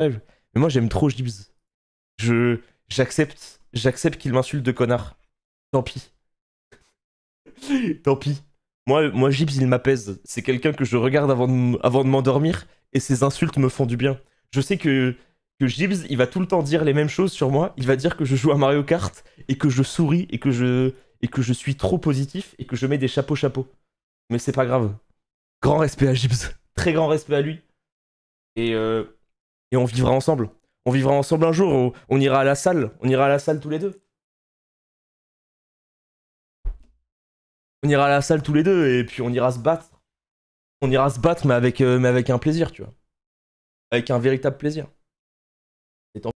Mais moi, j'aime trop Gibbs. Je, j'accepte, j'accepte qu'il m'insulte de connard. Tant pis. Tant pis. Moi, moi, Gibbs, il m'apaise. C'est quelqu'un que je regarde avant de, avant de m'endormir et ses insultes me font du bien. Je sais que, que Gibbs, il va tout le temps dire les mêmes choses sur moi. Il va dire que je joue à Mario Kart et que je souris et que je, et que je suis trop positif et que je mets des chapeaux chapeaux. Mais c'est pas grave. Grand respect à Gibbs. Très grand respect à lui. Et euh, et on vivra ensemble. On vivra ensemble un jour, on, ira à la salle, on ira à la salle tous les deux. On ira à la salle tous les deux et puis on ira se battre. On ira se battre mais avec, euh, mais avec un plaisir, tu vois. Avec un véritable plaisir.